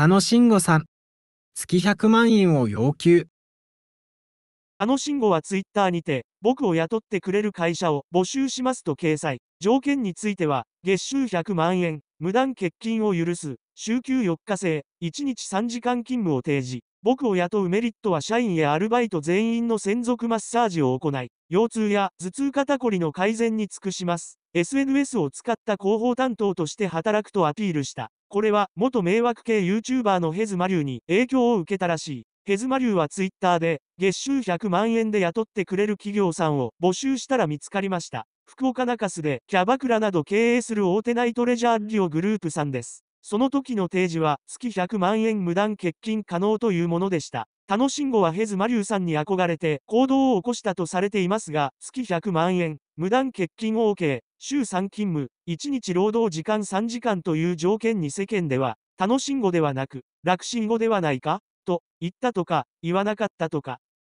佐野慎吾さん。月100万円を要求。佐野慎吾はツイッターにて、僕を雇ってくれる会社を募集しますと掲載。条件については、月収100万円、無断欠勤を許す、週休4日制、1日3時間勤務を提示。僕を雇うメリットは社員やアルバイト全員の専属マッサージを行い、腰痛や頭痛肩こりの改善に尽くします。SNS を使った広報担当として働くとアピールした。これは、元迷惑系 YouTuber のヘズマリュウに影響を受けたらしい。ヘズマリューは Twitter で、月収100万円で雇ってくれる企業さんを募集したら見つかりました。福岡中洲でキャバクラなど経営する大手ナイトレジャーリオグループさんです。その時の提示は、月100万円無断欠勤可能というものでした。楽しんごはヘズマリュウさんに憧れて行動を起こしたとされていますが、月100万円、無断欠勤 OK、週3勤務、1日労働時間3時間という条件に世間では、楽しんごではなく、楽しんごではないか、と言ったとか、言わなかったとか、